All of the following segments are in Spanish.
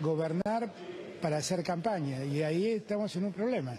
gobernar para hacer campaña y ahí estamos en un problema.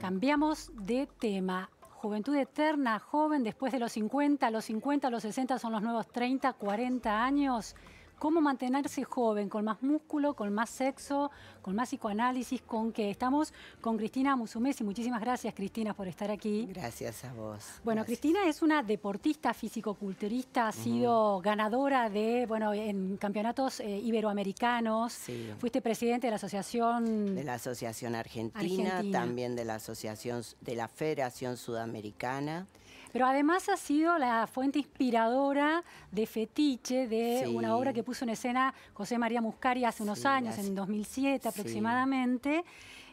Cambiamos de tema. Juventud eterna, joven, después de los 50, los 50, los 60 son los nuevos 30, 40 años cómo mantenerse joven, con más músculo, con más sexo, con más psicoanálisis, con qué. estamos con Cristina Musumesi. Muchísimas gracias, Cristina, por estar aquí. Gracias a vos. Bueno, Cristina es una deportista culturista, ha sido ganadora de, bueno, en campeonatos eh, iberoamericanos. Fuiste presidente de la Asociación... De la Asociación Argentina, Argentina, también de la Asociación de la Federación Sudamericana. Pero además ha sido la fuente inspiradora de Fetiche, de una obra que puso en escena José María Muscari hace unos años, en 2007 aproximadamente.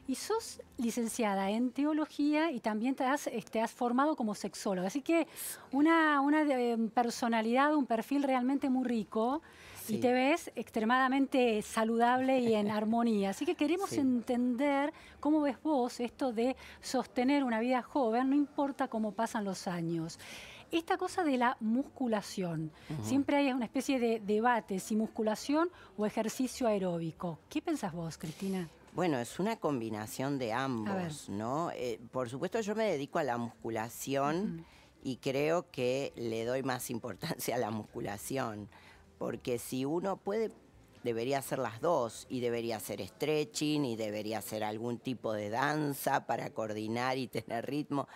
Y sos licenciada en teología y también te has, este, formado como sexóloga. Así que una eh, personalidad, un perfil realmente muy rico y te ves extremadamente saludable y en armonía. Así que queremos entender cómo ves vos esto de sostener una vida joven, no importa cómo pasan los años esta cosa de la musculación. Siempre hay una especie de debate si musculación o ejercicio aeróbico. ¿Qué pensás vos, Cristina? Bueno, es una combinación de ambos, ¿no? Eh, por supuesto, yo me dedico a la musculación y creo que le doy más importancia a la musculación porque si uno puede, debería hacer las dos y debería hacer stretching y debería hacer algún tipo de danza para coordinar y tener ritmo.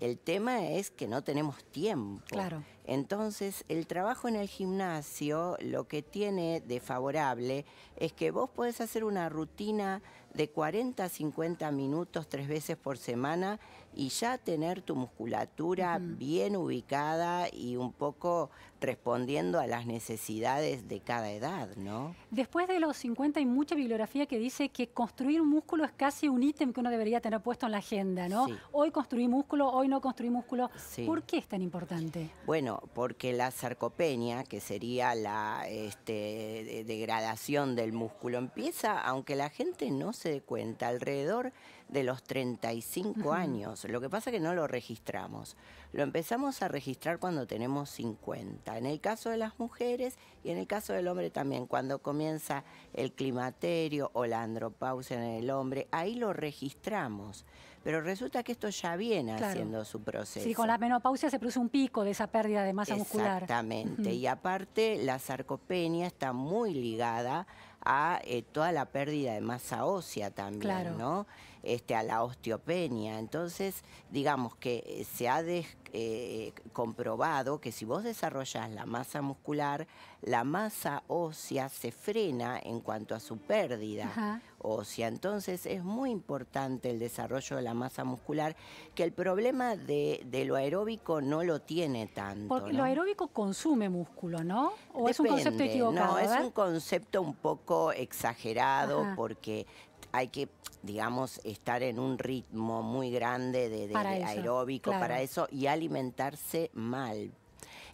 El tema es que no tenemos tiempo. Claro. Entonces, el trabajo en el gimnasio lo que tiene de favorable es que vos podés hacer una rutina de 40 a 50 minutos tres veces por semana y ya tener tu musculatura bien ubicada y un poco respondiendo a las necesidades de cada edad, ¿no? Después de los 50 hay mucha bibliografía que dice que construir músculo es casi un ítem que uno debería tener puesto en la agenda, ¿no? Hoy construí músculo, hoy no construí músculo. ¿Por qué es tan importante? Bueno, porque la sarcopenia, que sería la este, degradación del músculo, empieza aunque la gente no se de cuenta, alrededor de los 35 años. Lo que pasa es que no lo registramos. Lo empezamos a registrar cuando tenemos 50. En el caso de las mujeres y en el caso del hombre también, cuando comienza el climaterio o la andropausia en el hombre, ahí lo registramos. Pero resulta que esto ya viene haciendo su proceso. Sí, con la menopausia se produce un pico de esa pérdida de masa muscular. Exactamente. Y aparte, la sarcopenia está muy ligada a eh, toda la pérdida de masa ósea también, ¿no? Este, a la osteopenia. Entonces, digamos que eh, se ha eh, comprobado que si vos desarrollas la masa muscular, la masa ósea se frena en cuanto a su pérdida ósea. Entonces, es muy importante el desarrollo de la masa muscular, que el problema de, lo aeróbico no lo tiene tanto. Porque lo aeróbico consume músculo, ¿no? ¿O es un concepto equivocado? No, es un concepto un poco exagerado porque hay que, digamos, estar en un ritmo muy grande de, aeróbico para eso y alimentarse mal.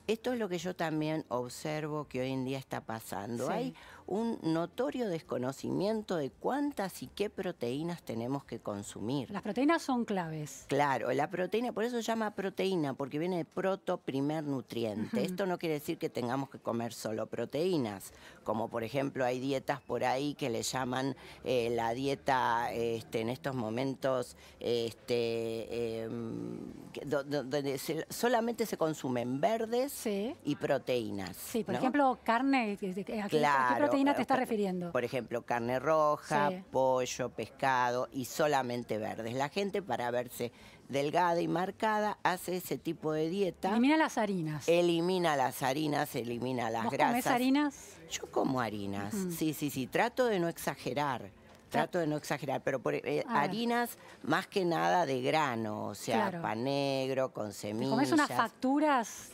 Esto es lo que yo también observo que hoy en día está pasando. Hay un notorio desconocimiento de cuántas y qué proteínas tenemos que consumir. Las proteínas son claves. Claro, la proteína, por eso se llama proteína, porque viene de proto primer nutriente. Esto no quiere decir que tengamos que comer solo proteínas, como por ejemplo hay dietas por ahí que le llaman eh, la dieta este, en estos momentos este, em, donde solamente se consumen verdes y proteínas. Sí, por ejemplo, carne, ¿a qué, qué proteína te estás refiriendo? Por ejemplo, carne roja, pollo, pescado y solamente verdes. La gente para verse delgada y marcada hace ese tipo de dieta. Elimina las harinas. Elimina las harinas, elimina las ¿Vos grasas. harinas? Yo como harinas, sí, sí, sí. Trato de no exagerar trato de no exagerar, pero eh, eh, harinas más que nada de grano, o sea, pan negro, con semillas. es unas facturas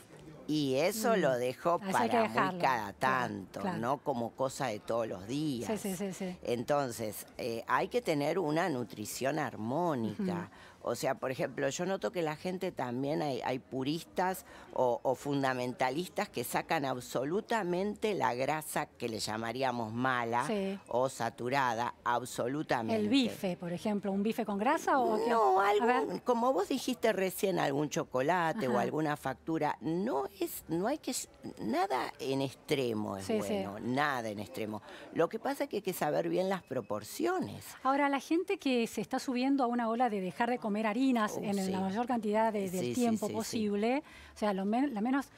y eso mm. lo dejo para muy cada tanto, no como cosa de todos los días. Sí, sí, sí, Entonces, eh, hay que tener una nutrición armónica. O sea, por ejemplo, yo noto que la gente también hay, puristas o, fundamentalistas que sacan absolutamente la grasa que le llamaríamos mala o saturada, absolutamente. El bife, por ejemplo, un bife con grasa o no, algo, como vos dijiste recién, algún chocolate o alguna factura, no es, no hay que nada en extremo es bueno, nada en extremo. Lo que pasa es que hay que saber bien las proporciones. Ahora la gente que se está subiendo a una ola de dejar de comer harinas oh, en la mayor cantidad de, tiempo posible, o sea, lo menos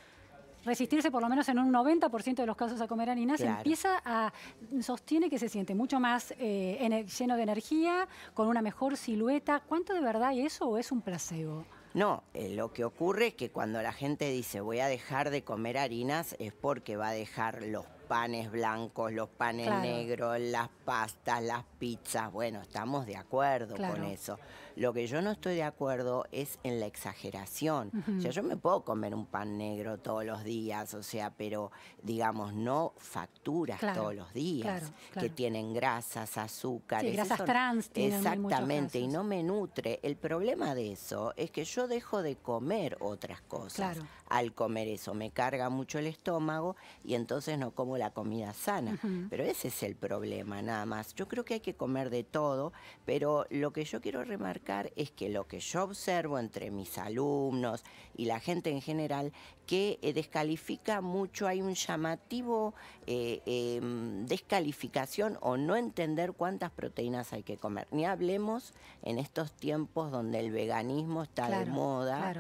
resistirse por lo menos en un 90% de los casos a comer harinas, empieza a, sostiene que se siente mucho más eh, lleno de energía, con una mejor silueta. ¿Cuánto de verdad es eso o es un placebo? No, eh, lo que ocurre es que cuando la gente dice voy a dejar de comer harinas es porque va a dejar los panes blancos, los panes negros, las pastas, las pizzas. Bueno, estamos de acuerdo con eso. Lo que yo no estoy de acuerdo es en la exageración. O sea, yo me puedo comer un pan negro todos los días, o sea, pero digamos, no facturas todos los días que tienen grasas, azúcares. Sí, grasas trans. Exactamente, y no me nutre. El problema de eso es que yo dejo de comer otras cosas. Al comer eso me carga mucho el estómago y entonces no como la comida sana. Pero ese es el problema nada más. Yo creo que hay que comer de todo, pero lo que yo quiero remarcar es que lo que yo observo entre mis alumnos y la gente en general, que eh, descalifica mucho, hay un llamativo eh, em, descalificación o no entender cuántas proteínas hay que comer. Ni hablemos en estos tiempos donde el veganismo está de moda.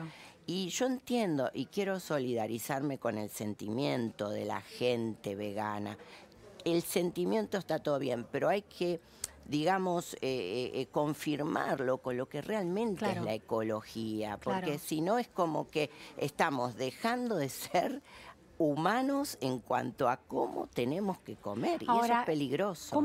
Y yo entiendo y quiero solidarizarme con el sentimiento de la gente vegana. El sentimiento está todo bien, pero hay que digamos, eh, eh, confirmarlo con lo que realmente es la ecología, porque si no es como que estamos dejando de ser humanos en cuanto a cómo tenemos que comer y eso es peligroso.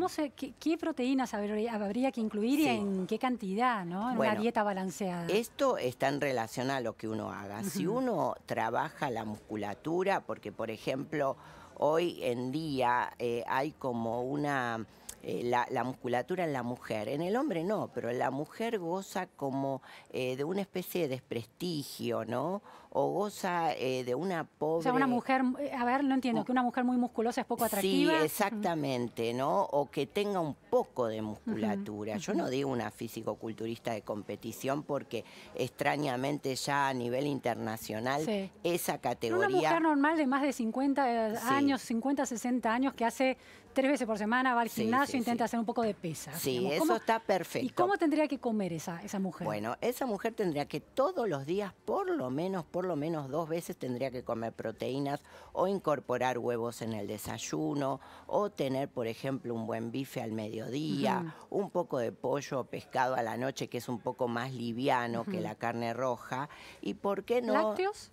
qué, proteínas habría, que incluir y en qué cantidad, ¿no? En una dieta balanceada. Esto está en relación a lo que uno haga. Si uno trabaja la musculatura, porque por ejemplo hoy en día eh, hay como una eh, la, musculatura en la mujer. En el hombre no, pero la mujer goza como eh, de una especie de desprestigio, ¿no? O goza eh, de una pobre... O sea, una mujer, a ver, no entiendo, oh. que una mujer muy musculosa es poco atractiva. Sí, exactamente, ¿no? O que tenga un poco de musculatura. Yo no digo una fisicoculturista de competición porque extrañamente ya a nivel internacional esa categoría... Una mujer normal de más de 50 años, 50, 60 años que hace tres veces por semana va al gimnasio, intenta hacer un poco de pesa Sí, eso está perfecto. ¿Y cómo tendría que comer esa, esa mujer? Bueno, esa mujer tendría que todos los días, por lo menos, por lo menos dos veces, tendría que comer proteínas o incorporar huevos en el desayuno o tener, por ejemplo, un buen bife al mediodía, un poco de pollo o pescado a la noche, que es un poco más liviano que la carne roja. ¿Y por qué no? ¿Lácteos?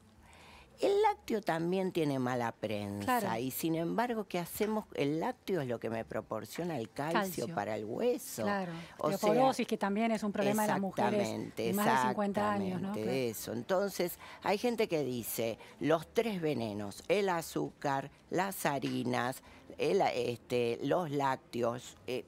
El lácteo también tiene mala prensa y sin embargo, ¿qué hacemos? El lácteo es lo que me proporciona el calcio, para el hueso. Claro, osteoporosis que también es un problema de las mujeres Exactamente. más de 50 años. ¿no? eso. Entonces, hay gente que dice los tres venenos, el azúcar, las harinas, este, los lácteos... Eh,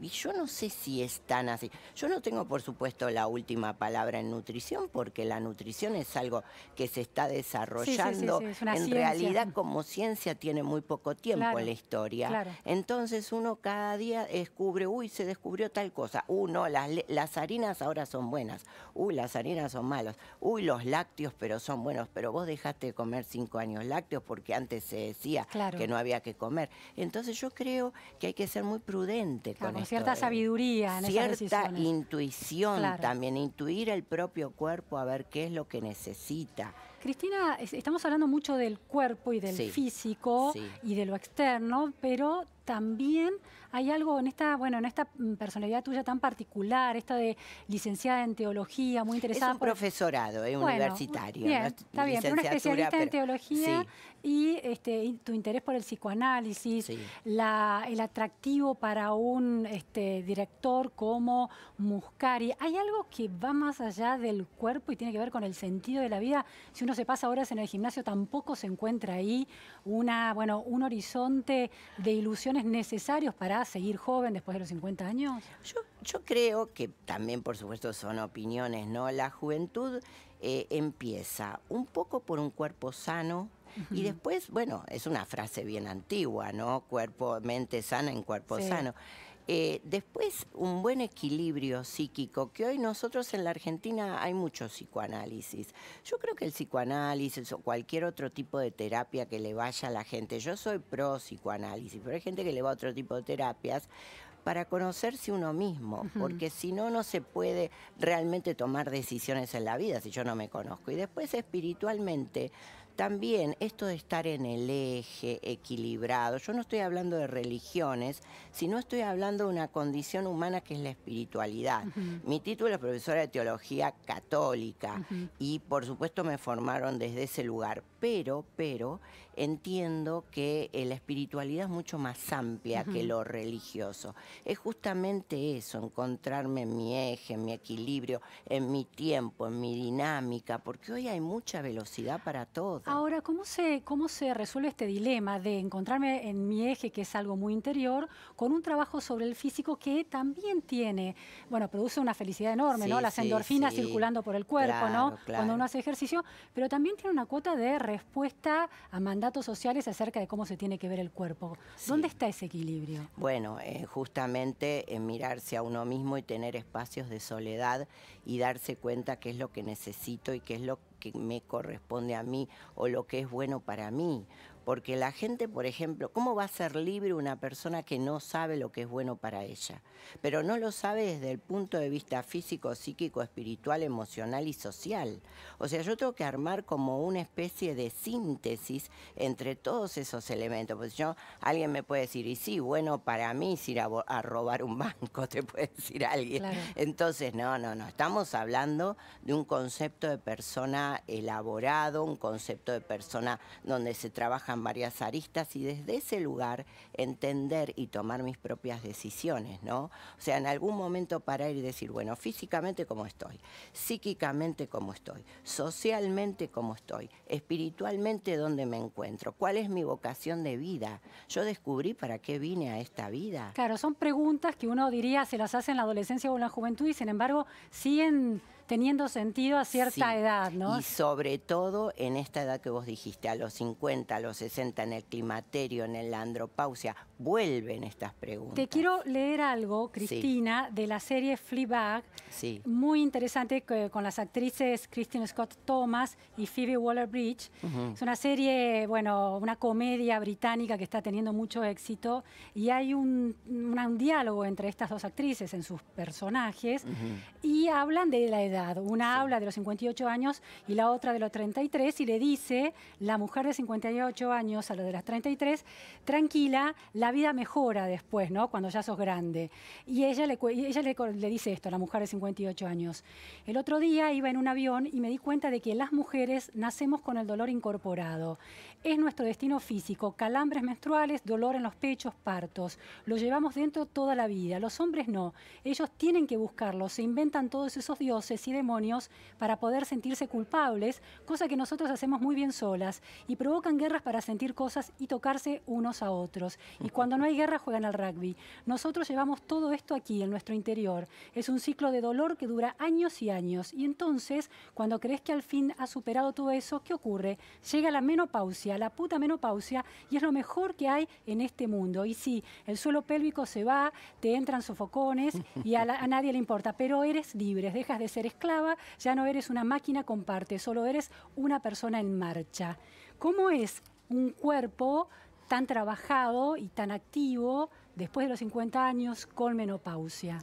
y, yo no sé si es tan así. Yo no tengo, por supuesto, la última palabra en nutrición, porque la nutrición es algo que se está desarrollando. en realidad, como ciencia, tiene muy poco tiempo en la historia. Entonces uno cada día descubre, uy, se descubrió tal cosa. Uy, no, las, harinas ahora son buenas. Uy, las harinas son malas. Uy, los lácteos, pero son buenos. Pero vos dejaste de comer cinco años lácteos porque antes se decía que no había que comer. Entonces yo creo que hay que ser muy prudente cierta sabiduría en cierta esas decisiones. intuición también, intuir el propio cuerpo a ver qué es lo que necesita. Cristina, estamos hablando mucho del cuerpo y del físico y de lo externo, pero también hay algo en esta, bueno, en esta mm, personalidad tuya tan particular, esta de licenciada en teología, muy interesada. Es un profesorado eh, universitario. Está bien, una especialista en teología este, y, tu interés por el psicoanálisis, el atractivo para un este, director como Muscari. Hay algo que va más allá del cuerpo y tiene que ver con el sentido de la vida. Si uno se pasa horas en el gimnasio, tampoco se encuentra ahí una, bueno, un horizonte de ilusión necesarios para seguir joven después de los 50 años? Yo, creo que también, por supuesto, son opiniones, ¿no? La juventud eh, empieza un poco por un cuerpo sano, y después, bueno, es una frase bien antigua, ¿no? Cuerpo, mente sana en cuerpo sano. Eh, después, un buen equilibrio psíquico, que hoy nosotros en la Argentina hay mucho psicoanálisis. Yo creo que el psicoanálisis o cualquier otro tipo de terapia que le vaya a la gente, yo soy pro psicoanálisis, pero hay gente que le va a otro tipo de terapias para conocerse uno mismo, porque si no, no se puede realmente tomar decisiones en la vida si yo no me conozco. Y después espiritualmente también esto de estar en el eje, equilibrado, yo no estoy hablando de religiones, sino estoy hablando de una condición humana que es la espiritualidad. Mi título es profesora de teología católica y por supuesto me formaron desde ese lugar, pero, pero entiendo que eh, la espiritualidad es mucho más amplia que lo religioso. Es justamente eso, encontrarme en mi eje, en mi equilibrio, en mi tiempo, en mi dinámica, porque hoy hay mucha velocidad para todo. Ahora, ¿cómo se, ¿cómo se resuelve este dilema de encontrarme en mi eje, que es algo muy interior, con un trabajo sobre el físico que también tiene, bueno, produce una felicidad enorme, ¿no? Las endorfinas circulando por el cuerpo, ¿no? Cuando uno hace ejercicio, pero también tiene una cuota de respuesta a mandatos sociales acerca de cómo se tiene que ver el cuerpo. ¿Dónde está ese equilibrio? Bueno, eh, justamente en eh, mirarse a uno mismo y tener espacios de soledad y darse cuenta qué es lo que necesito y qué es lo que que me corresponde a mí o lo que es bueno para mí. Porque la gente, por ejemplo, ¿cómo va a ser libre una persona que no sabe lo que es bueno para ella? Pero no lo sabe desde el punto de vista físico, psíquico, espiritual, emocional y social. O sea, yo tengo que armar como una especie de síntesis entre todos esos elementos. Porque yo, alguien me puede decir, y sí, bueno, para mí es ir a, robar un banco, te puede decir alguien. Entonces, no, no, no. Estamos hablando de un concepto de persona elaborado, un concepto de persona donde se trabaja varias aristas y desde ese lugar entender y tomar mis propias decisiones, ¿no? O sea, en algún momento parar y decir, bueno, físicamente cómo estoy, psíquicamente cómo estoy, socialmente cómo estoy, espiritualmente dónde me encuentro, cuál es mi vocación de vida, yo descubrí para qué vine a esta vida. Claro, son preguntas que uno diría se las hace en la adolescencia o en la juventud y sin embargo siguen teniendo sentido a cierta edad, ¿no? Y sobre todo en esta edad que vos dijiste, a los 50, a los 60, en el climaterio, en la andropausia, vuelven estas preguntas. Te quiero leer algo, Cristina, de la serie Fleabag, sí. muy interesante con las actrices Christine Scott Thomas y Phoebe Waller-Bridge. Es una serie, bueno, una comedia británica que está teniendo mucho éxito y hay un, diálogo entre estas dos actrices en sus personajes y hablan de la edad una habla de los 58 años y la otra de los 33 y le dice, la mujer de 58 años a la de las 33, tranquila, la vida mejora después, ¿no? Cuando ya sos grande. Y ella le, ella le dice esto a la mujer de 58 años. El otro día iba en un avión y me di cuenta de que las mujeres nacemos con el dolor incorporado. Es nuestro destino físico, calambres menstruales, dolor en los pechos, partos. Lo llevamos dentro toda la vida. Los hombres no. Ellos tienen que buscarlo. Se inventan todos esos dioses y demonios para poder sentirse culpables, cosa que nosotros hacemos muy bien solas, y provocan guerras para sentir cosas y tocarse unos a otros. Y cuando no hay guerra juegan al rugby. Nosotros llevamos todo esto aquí, en nuestro interior. Es un ciclo de dolor que dura años y años. Y entonces, cuando crees que al fin has superado todo eso, ¿qué ocurre? Llega la menopausia, la puta menopausia, y es lo mejor que hay en este mundo. Y sí, el suelo pélvico se va, te entran sofocones y a, a nadie le importa, pero eres libre, dejas de ser esclava, ya no eres una máquina con parte, solo eres una persona en marcha. ¿Cómo es un cuerpo tan trabajado y tan activo después de los 50 años con menopausia?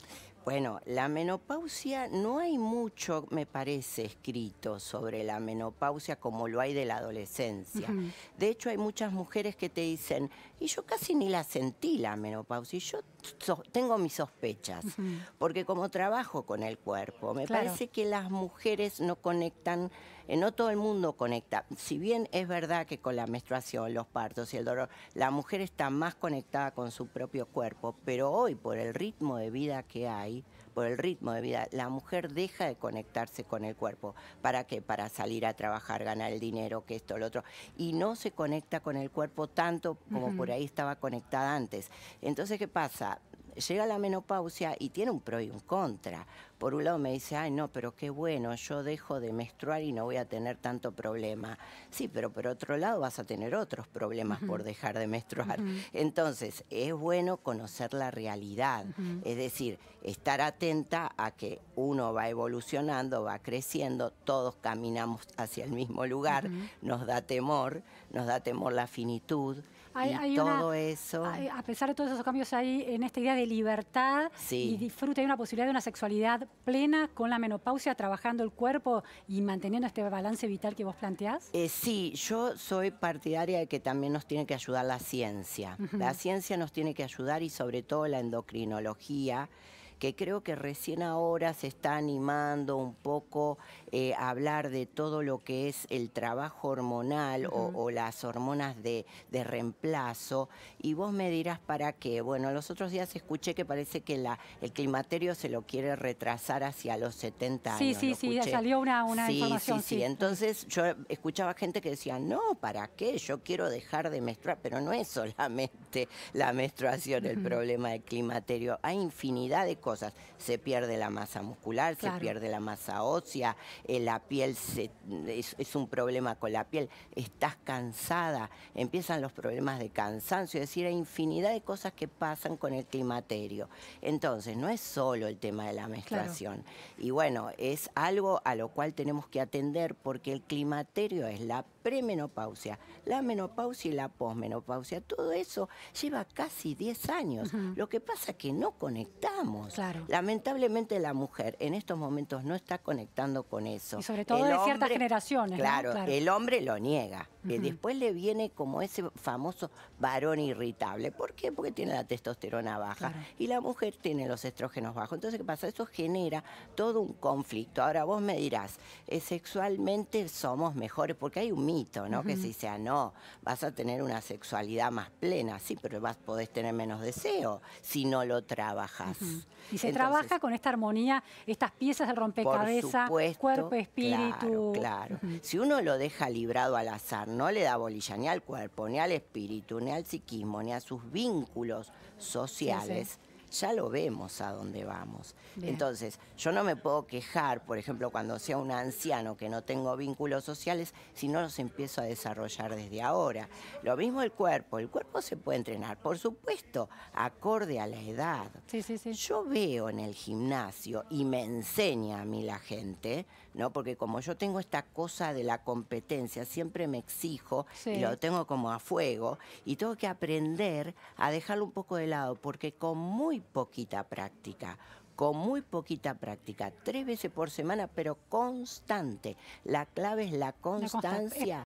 Bueno, la menopausia no hay mucho, me parece, escrito sobre la menopausia como lo hay de la adolescencia. De hecho, hay muchas mujeres que te dicen, y yo casi ni la sentí la menopausia, y yo tengo mis sospechas, porque como trabajo con el cuerpo, me parece que las mujeres no conectan no todo el mundo conecta. Si bien es verdad que con la menstruación, los partos y el dolor, la mujer está más conectada con su propio cuerpo, pero hoy por el ritmo de vida que hay, por el ritmo de vida, la mujer deja de conectarse con el cuerpo. ¿Para qué? Para salir a trabajar, ganar el dinero, que esto, lo otro. Y no se conecta con el cuerpo tanto como por ahí estaba conectada antes. Entonces, ¿qué pasa? Llega la menopausia y tiene un pro y un contra por un lado me dice, ay no, pero qué bueno, yo dejo de menstruar y no voy a tener tanto problema. Sí, pero por otro lado vas a tener otros problemas por dejar de menstruar. Entonces, es bueno conocer la realidad, es decir, estar atenta a que uno va evolucionando, va creciendo, todos caminamos hacia el mismo lugar, nos da temor, nos da temor la finitud. y todo eso. a pesar de todos esos cambios, hay en esta idea de libertad y disfrute, de una posibilidad de una sexualidad plena con la menopausia, trabajando el cuerpo y manteniendo este balance vital que vos planteás? Eh, sí, yo soy partidaria de que también nos tiene que ayudar la ciencia. La ciencia nos tiene que ayudar y sobre todo la endocrinología que creo que recién ahora se está animando un poco eh, a hablar de todo lo que es el trabajo hormonal o, las hormonas de, reemplazo. Y vos me dirás para qué. Bueno, los otros días escuché que parece que el climaterio se lo quiere retrasar hacia los 70 años. Sí, sí, sí, salió una, una información. Sí, sí, Entonces yo escuchaba gente que decía, no, ¿para qué? Yo quiero dejar de menstruar, pero no es solamente la menstruación el problema del climaterio. Hay infinidad de cosas se pierde la masa muscular, se pierde la masa ósea, eh, la piel es, un problema con la piel, estás cansada, empiezan los problemas de cansancio, es decir, hay infinidad de cosas que pasan con el climaterio. Entonces, no es solo el tema de la menstruación. Y bueno, es algo a lo cual tenemos que atender porque el climaterio es la premenopausia, la menopausia y la posmenopausia. Todo eso lleva casi 10 años. Lo que pasa es que no conectamos. Lamentablemente la mujer en estos momentos no está conectando con eso. Y sobre todo de ciertas generaciones. claro, el hombre lo niega que después le viene como ese famoso varón irritable. ¿Por qué? Porque tiene la testosterona baja y la mujer tiene los estrógenos bajos. Entonces, ¿qué pasa? Eso genera todo un conflicto. Ahora vos me dirás, eh, sexualmente somos mejores, porque hay un mito, ¿no? Que si sea, no, vas a tener una sexualidad más plena, sí, pero vas, podés tener menos deseo si no lo trabajas. Y se trabaja con esta armonía, estas piezas del rompecabezas, cuerpo, espíritu. claro. Si uno lo deja librado al azar, no le da bolilla ni al cuerpo, ni al espíritu, ni al psiquismo, ni a sus vínculos sociales ya lo vemos a dónde vamos. Entonces, yo no me puedo quejar, por ejemplo, cuando sea un anciano que no tengo vínculos sociales, si no los empiezo a desarrollar desde ahora. Lo mismo el cuerpo, el cuerpo se puede entrenar, por supuesto, acorde a la edad. Yo veo en el gimnasio y me enseña a mí la gente, ¿no? Porque como yo tengo esta cosa de la competencia, siempre me exijo y lo tengo como a fuego y tengo que aprender a dejarlo un poco de lado, porque con muy poquita práctica, con muy poquita práctica, tres veces por semana, pero constante. La clave es la constancia.